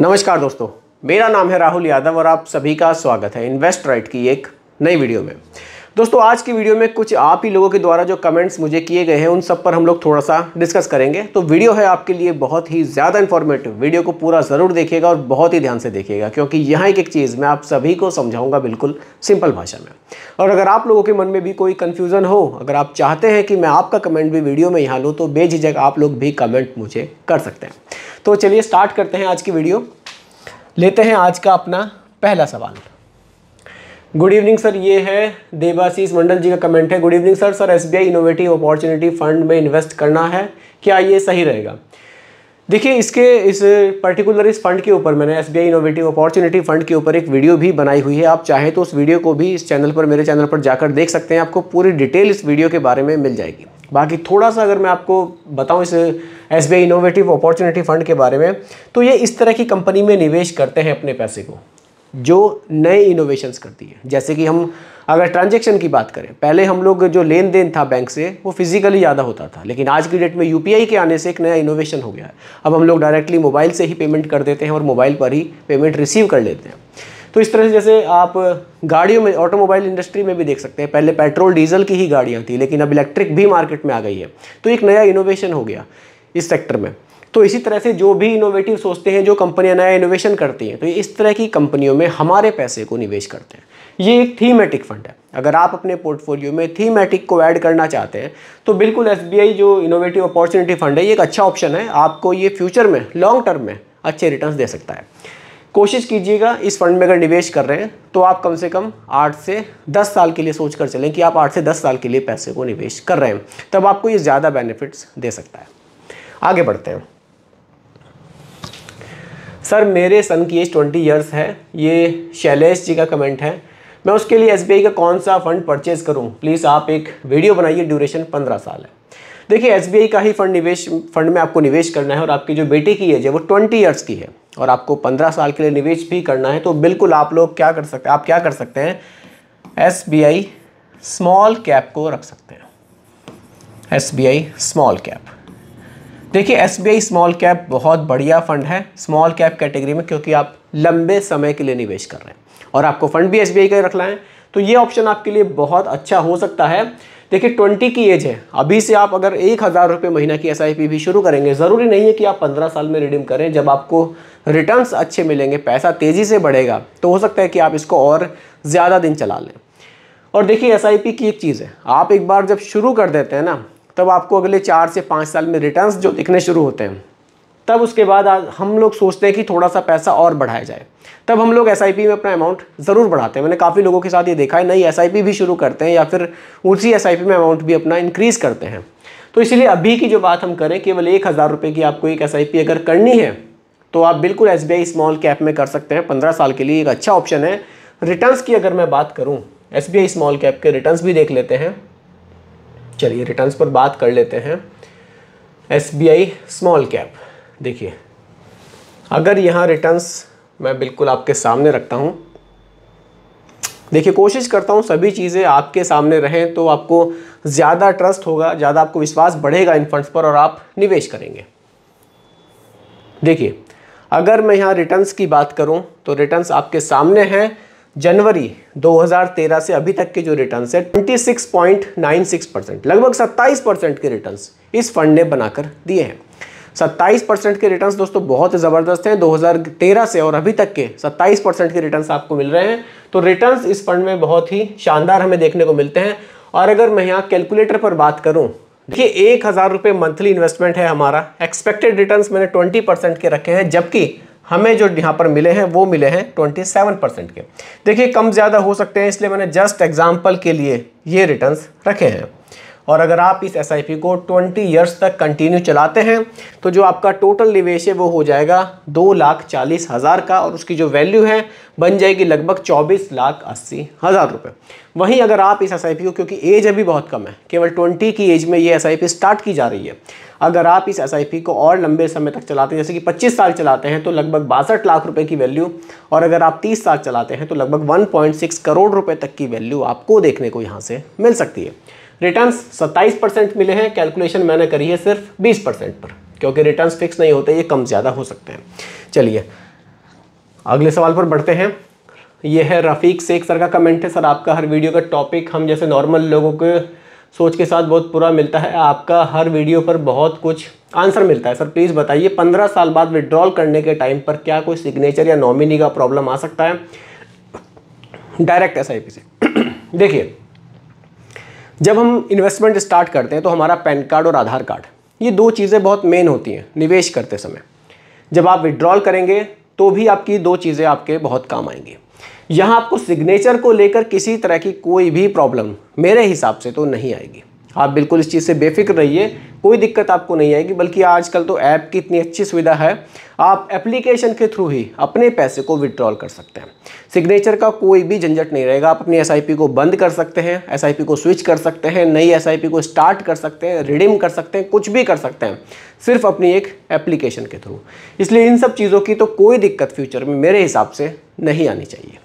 नमस्कार दोस्तों मेरा नाम है राहुल यादव और आप सभी का स्वागत है इन्वेस्ट राइट की एक नई वीडियो में दोस्तों आज की वीडियो में कुछ आप ही लोगों के द्वारा जो कमेंट्स मुझे किए गए हैं उन सब पर हम लोग थोड़ा सा डिस्कस करेंगे तो वीडियो है आपके लिए बहुत ही ज़्यादा इन्फॉर्मेटिव वीडियो को पूरा ज़रूर देखिएगा और बहुत ही ध्यान से देखिएगा क्योंकि यहाँ एक एक चीज़ मैं आप सभी को समझाऊंगा बिल्कुल सिंपल भाषा में और अगर आप लोगों के मन में भी कोई कन्फ्यूज़न हो अगर आप चाहते हैं कि मैं आपका कमेंट भी वीडियो में यहाँ लूँ तो बेझिझक आप लोग भी कमेंट मुझे कर सकते हैं तो चलिए स्टार्ट करते हैं आज की वीडियो लेते हैं आज का अपना पहला सवाल गुड इवनिंग सर ये है देवाशीष मंडल जी का कमेंट है good evening sir sir SBI innovative opportunity fund में इन्वेस्ट करना है क्या ये सही रहेगा देखिए इसके इस पर्टिकुलर इस फंड के ऊपर मैंने S B I innovative opportunity fund के ऊपर एक वीडियो भी बनाई हुई है आप चाहें तो उस वीडियो को भी इस चैनल पर मेरे चैनल पर जाकर देख सकते हैं आपको पूरी डिटेल इस वीडियो के बारे में मिल जाएगी बाकी थोड़ा सा अगर मैं आपको बताऊं इस S B innovative opportunity fund के बारे में तो ये इस तरह की कंपनी में निवेश करते हैं अपने पैसे को जो नए इनोवेशंस करती है जैसे कि हम अगर ट्रांजेक्शन की बात करें पहले हम लोग जो लेन देन था बैंक से वो फिजिकली ज़्यादा होता था लेकिन आज की डेट में यू के आने से एक नया इनोवेशन हो गया है अब हम लोग डायरेक्टली मोबाइल से ही पेमेंट कर देते हैं और मोबाइल पर ही पेमेंट रिसीव कर लेते हैं तो इस तरह से जैसे आप गाड़ियों में ऑटोमोबाइल इंडस्ट्री में भी देख सकते हैं पहले पेट्रोल डीजल की ही गाड़ियाँ थी लेकिन अब इलेक्ट्रिक भी मार्केट में आ गई है तो एक नया इनोवेशन हो गया इस सेक्टर में तो इसी तरह से जो भी इनोवेटिव सोचते हैं जो कंपनियां नया इनोवेशन करती हैं तो इस तरह की कंपनियों में हमारे पैसे को निवेश करते हैं ये एक थीमेटिक फंड है अगर आप अपने पोर्टफोलियो में थीमेटिक को ऐड करना चाहते हैं तो बिल्कुल एस जो इनोवेटिव अपॉर्चुनिटी फंड है ये एक अच्छा ऑप्शन है आपको ये फ्यूचर में लॉन्ग टर्म में अच्छे रिटर्न दे सकता है कोशिश कीजिएगा इस फंड में अगर निवेश कर रहे हैं तो आप कम से कम आठ से दस साल के लिए सोच कर चलें कि आप आठ से दस साल के लिए पैसे को निवेश कर रहे हैं तब आपको ये ज़्यादा बेनिफिट्स दे सकता है आगे बढ़ते हैं सर मेरे सन की एज ट्वेंटी ईयर्स है ये शैलेश जी का कमेंट है मैं उसके लिए एस का कौन सा फ़ंड परचेज़ करूँ प्लीज़ आप एक वीडियो बनाइए ड्यूरेशन पंद्रह साल है देखिए एस का ही फंड निवेश फंड में आपको निवेश करना है और आपकी जो बेटे की एज है वो ट्वेंटी ईयर्स की है और आपको 15 साल के लिए निवेश भी करना है तो बिल्कुल आप लोग क्या कर सकते हैं आप क्या कर सकते हैं एस स्मॉल कैप को रख सकते हैं एस स्मॉल कैप देखिए एस स्मॉल कैप बहुत बढ़िया फंड है स्मॉल कैप कैटेगरी में क्योंकि आप लंबे समय के लिए निवेश कर रहे हैं और आपको फंड भी एस बी आई का रखना है तो ये ऑप्शन आपके लिए बहुत अच्छा हो सकता है देखिए ट्वेंटी की एज है अभी से आप अगर एक हज़ार रुपये महीना की एस भी शुरू करेंगे ज़रूरी नहीं है कि आप पंद्रह साल में रिडीम करें जब आपको रिटर्न्स अच्छे मिलेंगे पैसा तेज़ी से बढ़ेगा तो हो सकता है कि आप इसको और ज़्यादा दिन चला लें और देखिए एस की एक चीज़ है आप एक बार जब शुरू कर देते हैं ना तब आपको अगले चार से पाँच साल में रिटर्न्स जो दिखने शुरू होते हैं तब उसके बाद हम लोग सोचते हैं कि थोड़ा सा पैसा और बढ़ाया जाए तब हम लोग एस में अपना अमाउंट ज़रूर बढ़ाते हैं मैंने काफ़ी लोगों के साथ ये देखा है नई एस भी शुरू करते हैं या फिर उसी एस में अमाउंट भी अपना इंक्रीज़ करते हैं तो इसीलिए अभी की जो बात हम करें केवल एक हज़ार रुपये की आपको एक एस अगर करनी है तो आप बिल्कुल एस बी स्मॉल कैप में कर सकते हैं पंद्रह साल के लिए एक अच्छा ऑप्शन है रिटर्न्स की अगर मैं बात करूँ एस स्मॉल कैप के रिटर्न्स भी देख लेते हैं चलिए रिटर्न्स पर बात कर लेते हैं एस स्मॉल कैप देखिए अगर यहाँ रिटर्न्स मैं बिल्कुल आपके सामने रखता हूँ देखिए कोशिश करता हूँ सभी चीज़ें आपके सामने रहें तो आपको ज़्यादा ट्रस्ट होगा ज़्यादा आपको विश्वास बढ़ेगा इन फंड्स पर और आप निवेश करेंगे देखिए अगर मैं यहाँ रिटर्न्स की बात करूँ तो रिटर्न्स आपके सामने हैं जनवरी 2013 से अभी तक के जो रिटर्न्स है सिक्स परसेंट लगभग सत्ताईस परसेंट के रिटर्न इस फंड ने बनाकर दिए हैं सत्ताईस परसेंट के रिटर्न दोस्तों बहुत ज़बरदस्त हैं 2013 से और अभी तक के सत्ताईस परसेंट के रिटर्न आपको मिल रहे हैं तो रिटर्न इस फंड में बहुत ही शानदार हमें देखने को मिलते हैं और अगर मैं यहाँ कैलकुलेटर पर बात करूँ देखिए एक हज़ार रुपये मंथली इन्वेस्टमेंट है हमारा एक्सपेक्टेड रिटर्न मैंने ट्वेंटी परसेंट के रखे हैं जबकि हमें जो यहाँ पर मिले हैं वो मिले हैं 27 परसेंट के देखिए कम ज़्यादा हो सकते हैं इसलिए मैंने जस्ट एग्जाम्पल के लिए ये रिटर्न्स रखे हैं और अगर आप इस एस को 20 ईयर्स तक कंटिन्यू चलाते हैं तो जो आपका टोटल निवेश है वो हो जाएगा दो लाख चालीस हज़ार का और उसकी जो वैल्यू है बन जाएगी लगभग चौबीस लाख अस्सी हज़ार रुपये वहीं अगर आप इस एस को क्योंकि एज अभी बहुत कम है केवल ट्वेंटी की एज में ये एस स्टार्ट की जा रही है अगर आप इस एस को और लंबे समय तक चलाते हैं जैसे कि पच्चीस साल चलाते हैं तो लगभग बासठ लाख रुपये की वैल्यू और अगर आप तीस साल चलाते हैं तो लगभग वन करोड़ रुपये तक की वैल्यू आपको देखने को यहाँ से मिल सकती है रिटर्न 27 परसेंट मिले हैं कैलकुलेशन मैंने करी है सिर्फ 20 परसेंट पर क्योंकि रिटर्न्स फिक्स नहीं होते ये कम ज़्यादा हो सकते हैं चलिए अगले सवाल पर बढ़ते हैं ये है रफ़ीक शेख सर का कमेंट है सर आपका हर वीडियो का टॉपिक हम जैसे नॉर्मल लोगों के सोच के साथ बहुत पूरा मिलता है आपका हर वीडियो पर बहुत कुछ आंसर मिलता है सर प्लीज़ बताइए पंद्रह साल बाद विड्रॉल करने के टाइम पर क्या कोई सिग्नेचर या नॉमिनी का प्रॉब्लम आ सकता है डायरेक्ट एस से देखिए जब हम इन्वेस्टमेंट स्टार्ट करते हैं तो हमारा पैन कार्ड और आधार कार्ड ये दो चीज़ें बहुत मेन होती हैं निवेश करते समय जब आप विड्रॉल करेंगे तो भी आपकी दो चीज़ें आपके बहुत काम आएंगी यहाँ आपको सिग्नेचर को लेकर किसी तरह की कोई भी प्रॉब्लम मेरे हिसाब से तो नहीं आएगी आप बिल्कुल इस चीज़ से बेफिक्र रहिए कोई दिक्कत आपको नहीं आएगी बल्कि आजकल तो ऐप की इतनी अच्छी सुविधा है आप एप्लीकेशन के थ्रू ही अपने पैसे को विड्रॉल कर सकते हैं सिग्नेचर का कोई भी झंझट नहीं रहेगा आप अपनी एस को बंद कर सकते हैं एस को स्विच कर सकते हैं नई एस को स्टार्ट कर सकते हैं रिडीम कर सकते हैं कुछ भी कर सकते हैं सिर्फ अपनी एक एप्लीकेशन के थ्रू इसलिए इन सब चीज़ों की तो कोई दिक्कत फ्यूचर में मेरे हिसाब से नहीं आनी चाहिए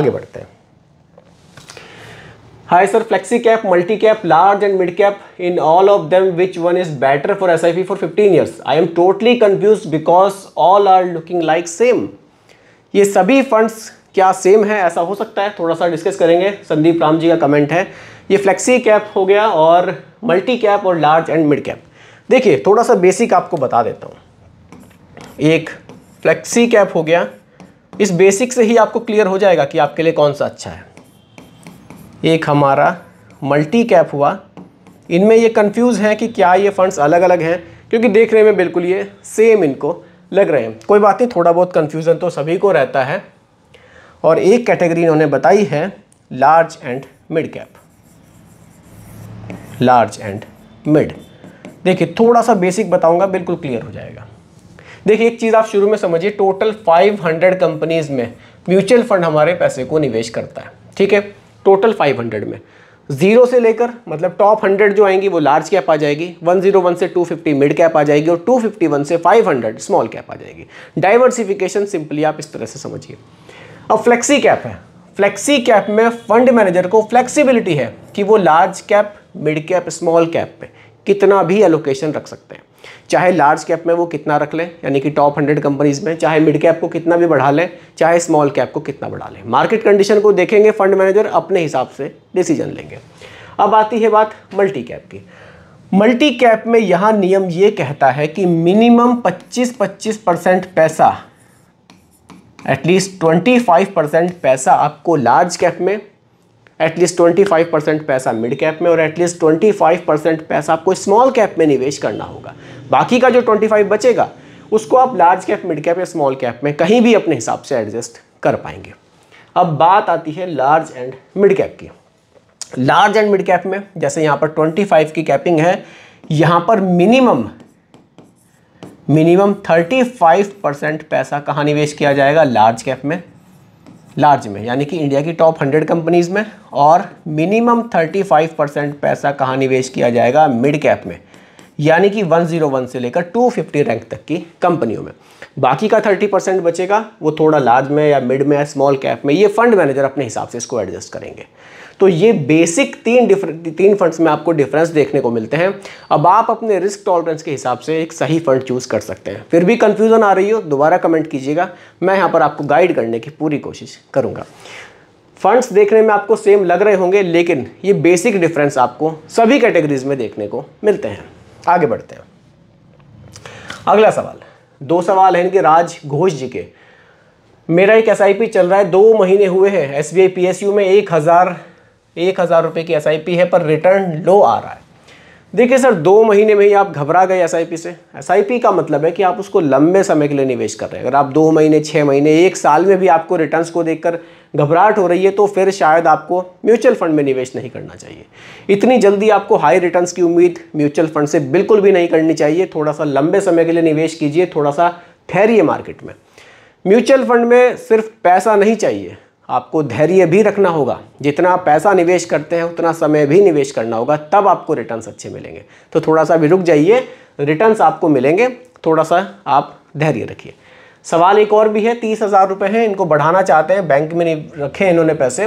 आगे बढ़ते हैं Hi cap multi cap large and mid cap in all of all which one is one for S I SIP for 15 years I am totally confuse because all are looking like same ये सभी funds क्या same है ऐसा हो सकता है थोड़ा सा डिस्कस करेंगे संदीप राम जी का कमेंट है ये फ्लेक्सी कैप हो गया और मल्टी कैप और लार्ज एंड मिड कैप देखिए थोड़ा सा बेसिक आपको बता देता हूँ एक फ्लेक्सी कैप हो गया इस बेसिक से ही आपको क्लियर हो जाएगा कि आपके लिए कौन सा अच्छा है एक हमारा मल्टी कैप हुआ इनमें ये कंफ्यूज हैं कि क्या ये फंड्स अलग अलग हैं क्योंकि देखने में बिल्कुल ये सेम इनको लग रहे हैं कोई बात नहीं थोड़ा बहुत कन्फ्यूज़न तो सभी को रहता है और एक कैटेगरी इन्होंने बताई है large and mid cap large and mid देखिए थोड़ा सा बेसिक बताऊंगा बिल्कुल क्लियर हो जाएगा देखिए एक चीज़ आप शुरू में समझिए टोटल 500 कंपनीज में म्यूचुअल फंड हमारे पैसे को निवेश करता है ठीक है टोटल 500 में जीरो से लेकर मतलब टॉप 100 जो आएंगी वो लार्ज कैप आ जाएगी 101 से 250 मिड कैप आ जाएगी और 251 से 500 स्मॉल कैप आ जाएगी डाइवर्सिफिकेशन सिंपली आप इस तरह से समझिए अब फ्लेक्सी कैप है फ्लेक्सी कैप में फंड मैनेजर को फ्लेक्सीबिलिटी है कि वो large cap mid cap small cap पे कितना भी एलोकेशन रख सकते हैं चाहे लार्ज कैप में वो कितना रख लें यानी कि टॉप हंड्रेड कंपनीज में चाहे मिड कैप को कितना भी बढ़ा लें चाहे स्मॉल कैप को कितना बढ़ा लें मार्केट कंडीशन को देखेंगे फंड मैनेजर अपने हिसाब से डिसीजन लेंगे अब आती है बात मल्टी कैप की मल्टी कैप में यहाँ नियम ये कहता है कि मिनिमम 25-25 परसेंट पैसा एटलीस्ट 25 परसेंट पैसा आपको लार्ज कैप में एटलीस्ट ट्वेंटी फाइव परसेंट पैसा मिड कैप में और एटलीस्ट ट्वेंटी फाइव परसेंट पैसा आपको स्मॉल कैप में निवेश करना होगा बाकी का जो ट्वेंटी फाइव बचेगा उसको आप लार्ज कैप मिड कैप या स्मॉल कैप में कहीं भी अपने हिसाब से एडजस्ट कर पाएंगे अब बात आती है लार्ज एंड मिड कैप की लार्ज एंड मिड कैप में जैसे यहाँ पर ट्वेंटी फाइव की कैपिंग है यहाँ पर minimum minimum thirty five percent पैसा कहाँ निवेश किया जाएगा लार्ज कैप में लार्ज में यानी कि इंडिया की टॉप हंड्रेड कंपनीज़ में और मिनिमम थर्टी फाइव परसेंट पैसा कहाँ निवेश किया जाएगा मिड कैप में यानी कि 101 से लेकर 250 रैंक तक की कंपनियों में बाकी का 30 परसेंट बचेगा वो थोड़ा लार्ज में या मिड में या स्मॉल कैप में ये फंड मैनेजर अपने हिसाब से इसको एडजस्ट करेंगे तो ये बेसिक तीन डिफरेंट तीन फंड्स में आपको डिफरेंस देखने को मिलते हैं अब आप अपने रिस्क टॉलरेंस के हिसाब से एक सही फंड चूज़ कर सकते हैं फिर भी कन्फ्यूज़न आ रही हो दोबारा कमेंट कीजिएगा मैं यहाँ पर आपको गाइड करने की पूरी कोशिश करूँगा फंड्स देखने में आपको सेम लग रहे होंगे लेकिन ये बेसिक डिफरेंस आपको सभी कैटेगरीज में देखने को मिलते हैं आगे बढ़ते हैं अगला सवाल दो सवाल हैं इनके राज घोष जी के मेरा एक एस चल रहा है दो महीने हुए हैं एस बी में एक हज़ार एक हज़ार रुपये की एस है पर रिटर्न लो आ रहा है देखिए सर दो महीने में ही आप घबरा गए एस से एस का मतलब है कि आप उसको लंबे समय के लिए निवेश कर रहे हैं अगर आप दो महीने छः महीने एक साल में भी आपको रिटर्न्स को देखकर घबराहट हो रही है तो फिर शायद आपको म्यूचुअल फंड में निवेश नहीं करना चाहिए इतनी जल्दी आपको हाई रिटर्न्स की उम्मीद म्यूचुअल फंड से बिल्कुल भी नहीं करनी चाहिए थोड़ा सा लंबे समय के लिए निवेश कीजिए थोड़ा सा ठहरिए मार्केट में म्यूचुअल फंड में सिर्फ पैसा नहीं चाहिए आपको धैर्य भी रखना होगा जितना आप पैसा निवेश करते हैं उतना समय भी निवेश करना होगा तब आपको रिटर्न्स अच्छे मिलेंगे तो थोड़ा सा भी रुक जाइए रिटर्न्स आपको मिलेंगे थोड़ा सा आप धैर्य रखिए सवाल एक और भी है तीस हज़ार रुपये हैं इनको बढ़ाना चाहते हैं बैंक में नहीं रखे हैं इन्होंने पैसे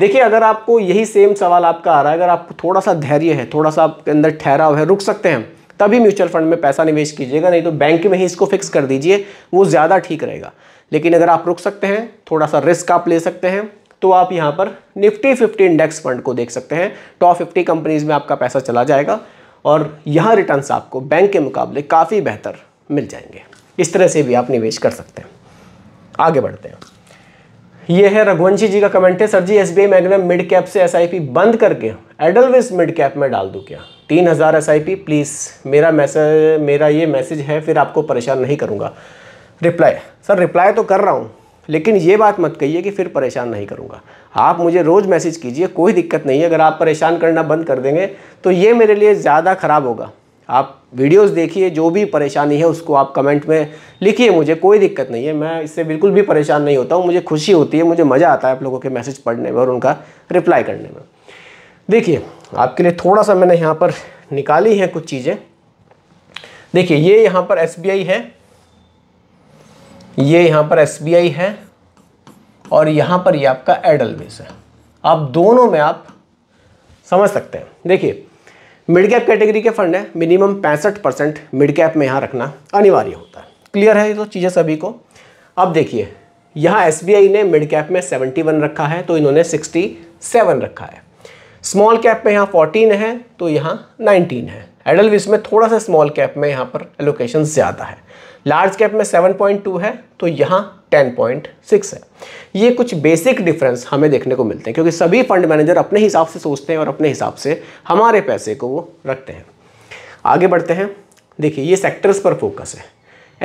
देखिए अगर आपको यही सेम सवाल आपका आ रहा है अगर आप थोड़ा सा धैर्य है थोड़ा सा आपके अंदर ठहरा हुआ है रुक सकते हैं तभी म्यूचुअल फंड में पैसा निवेश कीजिएगा नहीं तो बैंक में ही इसको फिक्स कर दीजिए वो ज़्यादा ठीक रहेगा लेकिन अगर आप रुक सकते हैं थोड़ा सा रिस्क आप ले सकते हैं तो आप यहाँ पर निफ्टी फिफ्टी इंडेक्स फंड को देख सकते हैं टॉप फिफ्टी कंपनीज में आपका पैसा चला जाएगा और यहाँ रिटर्न्स आपको बैंक के मुकाबले काफ़ी बेहतर मिल जाएंगे इस तरह से भी आप निवेश कर सकते हैं आगे बढ़ते हैं यह है रघुवंशी जी का कमेंट है sir ji S B mid cap से एस बंद करके एडलविस मिड कैप में डाल दूँ क्या तीन हज़ार एस आई पी प्लीज़ मेरा मैसेज मेरा ये मैसेज है फिर आपको परेशान नहीं करूँगा रिप्लाई सर रिप्लाई तो कर रहा हूँ लेकिन ये बात मत कहिए कि फिर परेशान नहीं करूँगा आप मुझे रोज़ मैसेज कीजिए कोई दिक्कत नहीं है अगर आप परेशान करना बंद कर देंगे तो ये मेरे लिए ज़्यादा ख़राब होगा आप वीडियोस देखिए जो भी परेशानी है उसको आप कमेंट में लिखिए मुझे कोई दिक्कत नहीं है मैं इससे बिल्कुल भी परेशान नहीं होता हूँ मुझे खुशी होती है मुझे मज़ा आता है आप लोगों के मैसेज पढ़ने में और उनका रिप्लाई करने में देखिए आपके लिए थोड़ा सा मैंने यहाँ पर निकाली है कुछ चीज़ें देखिए ये यहाँ पर एस है ये यहाँ पर एस है और यहाँ पर ये आपका एडल बेस है आप दोनों में आप समझ सकते हैं देखिए मिड कैप कैटेगरी के फंड है मिनिमम पैंसठ परसेंट मिड कैप में यहाँ रखना अनिवार्य होता है क्लियर है तो चीज़ें सभी को अब देखिए यहाँ एस ने मिड कैप में 71 रखा है तो इन्होंने 67 रखा है स्मॉल कैप में यहाँ फोर्टीन है तो यहाँ नाइनटीन है एडल विस में थोड़ा सा स्मॉल कैप में यहाँ पर एलोकेशन ज़्यादा है लार्ज कैप में 7.2 है तो यहाँ 10.6 है ये कुछ बेसिक डिफरेंस हमें देखने को मिलते हैं क्योंकि सभी फंड मैनेजर अपने हिसाब से सोचते हैं और अपने हिसाब से हमारे पैसे को वो रखते हैं आगे बढ़ते हैं देखिए ये सेक्टर्स पर फोकस है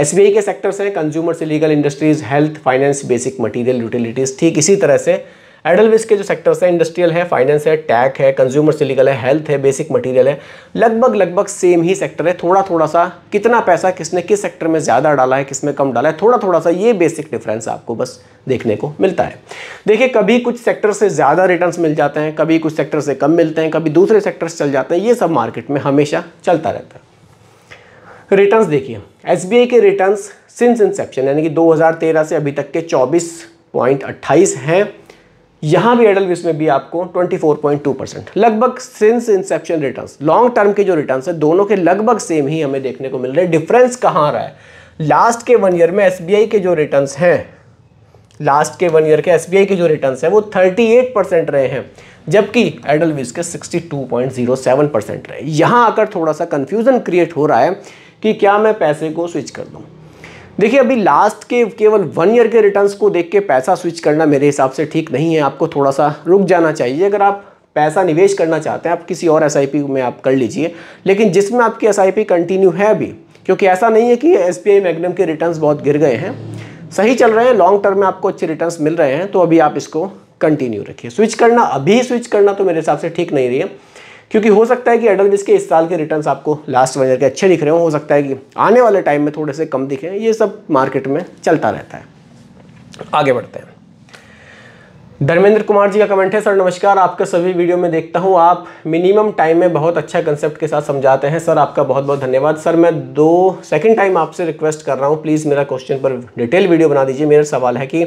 एस के सेक्टर्स हैं consumers legal industries health finance basic material utilities ठीक इसी तरह से एडल के जो सेक्टर्स हैं इंडस्ट्रियल है फाइनेंस है टैक है कंज्यूमर लीगल है हेल्थ है बेसिक मटेरियल है लगभग लगभग सेम ही सेक्टर है थोड़ा थोड़ा सा कितना पैसा किसने किस सेक्टर में ज़्यादा डाला है किस में कम डाला है थोड़ा थोड़ा सा ये बेसिक डिफरेंस आपको बस देखने को मिलता है देखिए कभी कुछ सेक्टर से ज़्यादा रिटर्न मिल जाते हैं कभी कुछ सेक्टर से कम मिलते हैं कभी दूसरे सेक्टर चल जाते हैं ये सब मार्केट में हमेशा चलता रहता है रिटर्न्स देखिए एस के रिटर्न्स सिंस इंसेप्शन यानी कि 2013 से अभी तक के 24.28 हैं यहाँ भी एडल में भी आपको 24.2 परसेंट लगभग since inception returns long term के जो रिटर्न्स है दोनों के लगभग सेम ही हमें देखने को मिल रहे हैं डिफरेंस कहाँ आ रहा है लास्ट के वन ईयर में एस के जो रिटर्न्स हैं लास्ट के वन ईयर के एस के जो रिटर्न्स हैं वो 38 परसेंट रहे हैं जबकि एडल के सिक्सटी परसेंट रहे यहाँ आकर थोड़ा सा कन्फ्यूज़न क्रिएट हो रहा है कि क्या मैं पैसे को स्विच कर दूँ देखिए अभी लास्ट के केवल वन ईयर के रिटर्न्स को देख के पैसा स्विच करना मेरे हिसाब से ठीक नहीं है आपको थोड़ा सा रुक जाना चाहिए अगर आप पैसा निवेश करना चाहते हैं आप किसी और एस में आप कर लीजिए लेकिन जिसमें आपकी एस कंटिन्यू है अभी क्योंकि ऐसा नहीं है कि एस बी के रिटर्न बहुत गिर गए हैं सही चल रहे हैं लॉन्ग टर्म में आपको अच्छे रिटर्न मिल रहे हैं तो अभी आप इसको कंटिन्यू रखिए स्विच करना अभी स्विच करना तो मेरे हिसाब से ठीक नहीं रही है क्योंकि हो सकता है कि एडल जिसके इस साल के रिटर्न आपको लास्ट वन ईयर के अच्छे दिख रहे हो हो सकता है कि आने वाले टाइम में थोड़े से कम दिखे ये सब मार्केट में चलता रहता है आगे बढ़ते हैं धर्मेंद्र कुमार जी का कमेंट है सर नमस्कार आपका सभी वीडियो में देखता हूँ आप मिनिमम टाइम में बहुत अच्छा कंसेप्ट के साथ समझाते हैं सर आपका बहुत बहुत धन्यवाद सर मैं दो सेकंड टाइम आपसे रिक्वेस्ट कर रहा हूँ प्लीज़ मेरा क्वेश्चन पर डिटेल वीडियो बना दीजिए मेरा सवाल है कि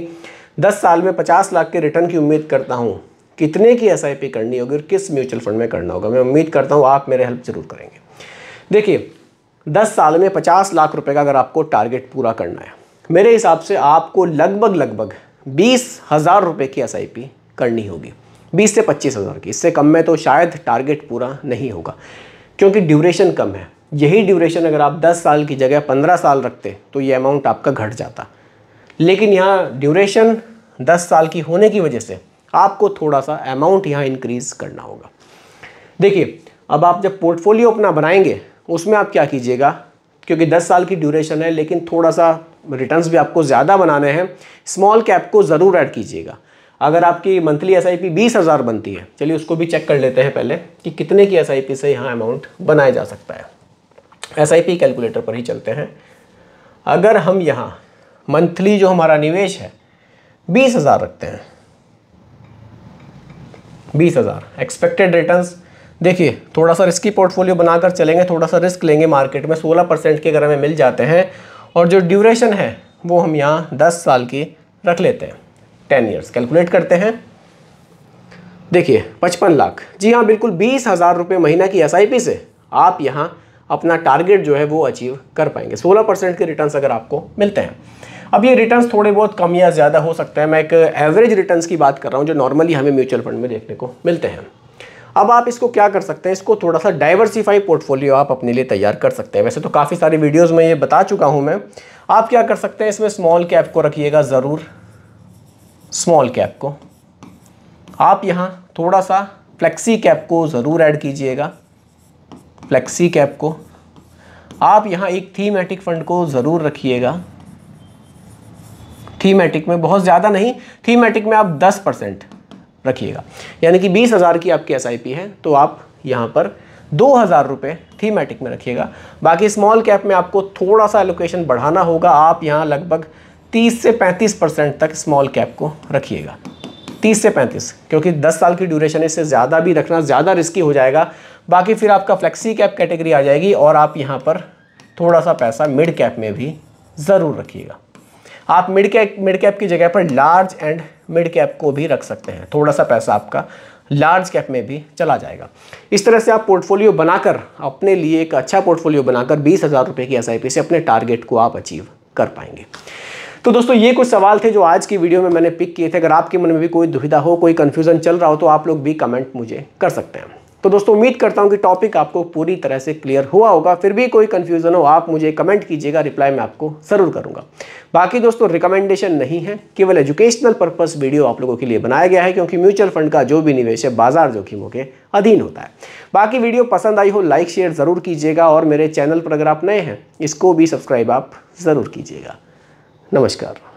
10 साल में 50 लाख के रिटर्न की उम्मीद करता हूँ कितने की एस करनी होगी और किस म्यूचुअल फंड में करना होगा मैं उम्मीद करता हूँ आप मेरे हेल्प ज़रूर करेंगे देखिए दस साल में पचास लाख रुपये का अगर आपको टारगेट पूरा करना है मेरे हिसाब से आपको लगभग लगभग बीस हज़ार रुपये की एस करनी होगी बीस से पच्चीस हज़ार की इससे कम में तो शायद टारगेट पूरा नहीं होगा क्योंकि ड्यूरेशन कम है यही ड्यूरेशन अगर आप 10 साल की जगह 15 साल रखते तो ये अमाउंट आपका घट जाता लेकिन यहाँ ड्यूरेशन 10 साल की होने की वजह से आपको थोड़ा सा अमाउंट यहाँ इंक्रीज करना होगा देखिए अब आप जब पोर्टफोलियो अपना बनाएंगे उसमें आप क्या कीजिएगा क्योंकि 10 साल की ड्यूरेशन है लेकिन थोड़ा सा रिटर्न्स भी आपको ज़्यादा बनाने हैं स्मॉल कैप को ज़रूर ऐड कीजिएगा अगर आपकी मंथली एस आई पी बीस हज़ार बनती है चलिए उसको भी चेक कर लेते हैं पहले कि कितने की एस आई पी से यहाँ अमाउंट बनाया जा सकता है एस आई पी कैलकुलेटर पर ही चलते हैं अगर हम यहाँ मंथली जो हमारा निवेश है बीस हज़ार रखते हैं बीस हज़ार एक्सपेक्टेड रिटर्न देखिए थोड़ा सा रिस्की पोर्टफोलियो बनाकर चलेंगे थोड़ा सा रिस्क लेंगे मार्केट में सोलह परसेंट के अगर हमें मिल जाते हैं और जो ड्यूरेशन है वो हम यहाँ दस साल की रख लेते हैं टेन ईयर्स कैलकुलेट करते हैं देखिए पचपन लाख जी हाँ बिल्कुल बीस हज़ार रुपये महीना की एस से आप यहाँ अपना टारगेट जो है वो अचीव कर पाएंगे सोलह परसेंट के रिटर्न अगर आपको मिलते हैं अब ये रिटर्न थोड़े बहुत कम या ज़्यादा हो सकते हैं मैं एक एवरेज रिटर्न की बात कर रहा हूँ जो नॉर्मली हमें म्यूचुअल फंड में देखने को मिलते हैं अब आप इसको क्या कर सकते हैं इसको थोड़ा सा डाइवर्सिफाई पोर्टफोलियो आप अपने लिए तैयार कर सकते हैं वैसे तो काफ़ी सारी वीडियोस में ये बता चुका हूं मैं आप क्या कर सकते हैं इसमें स्मॉल कैप को रखिएगा ज़रूर स्मॉल कैप को आप यहाँ थोड़ा सा फ्लेक्सी कैप को ज़रूर ऐड कीजिएगा फ्लेक्सी कैप को आप यहाँ एक थीमेटिक फंड को ज़रूर रखिएगा थीमेटिक में बहुत ज़्यादा नहीं थीमेटिक में आप 10 परसेंट रखिएगा यानी कि बीस हज़ार की आपकी एस है तो आप यहाँ पर दो हज़ार रुपये थीमेटिक में रखिएगा बाकी स्मॉल कैप में आपको थोड़ा सा एलोकेशन बढ़ाना होगा आप यहाँ लगभग तीस से पैंतीस परसेंट तक स्मॉल कैप को रखिएगा तीस से पैंतीस क्योंकि दस साल की ड्यूरेशन इससे ज़्यादा भी रखना ज़्यादा रिस्की हो जाएगा बाकी फिर आपका फ्लेक्सी कैप कैटेगरी आ जाएगी और आप यहाँ पर थोड़ा सा पैसा मिड कैप में भी ज़रूर रखिएगा आप मिड कैप मिड कैप की जगह पर लार्ज एंड मिड कैप को भी रख सकते हैं थोड़ा सा पैसा आपका लार्ज कैप में भी चला जाएगा इस तरह से आप पोर्टफोलियो बनाकर अपने लिए एक अच्छा पोर्टफोलियो बनाकर बीस हज़ार रुपये की एस से अपने टारगेट को आप अचीव कर पाएंगे तो दोस्तों ये कुछ सवाल थे जो आज की वीडियो में मैंने पिक किए थे अगर आपके मन में भी कोई दुविधा हो कोई कन्फ्यूज़न चल रहा हो तो आप लोग भी कमेंट मुझे कर सकते हैं तो दोस्तों उम्मीद करता हूँ कि टॉपिक आपको पूरी तरह से क्लियर हुआ होगा फिर भी कोई कन्फ्यूज़न हो आप मुझे कमेंट कीजिएगा रिप्लाई मैं आपको ज़रूर करूँगा बाकी दोस्तों रिकमेंडेशन नहीं है केवल एजुकेशनल पर्पज़ वीडियो आप लोगों के लिए बनाया गया है क्योंकि म्यूचुअल फंड का जो भी निवेश है बाजार जोखिमों के अधीन होता है बाकी वीडियो पसंद आई हो लाइक शेयर ज़रूर कीजिएगा और मेरे चैनल पर अगर आप नए हैं इसको भी सब्सक्राइब आप ज़रूर कीजिएगा नमस्कार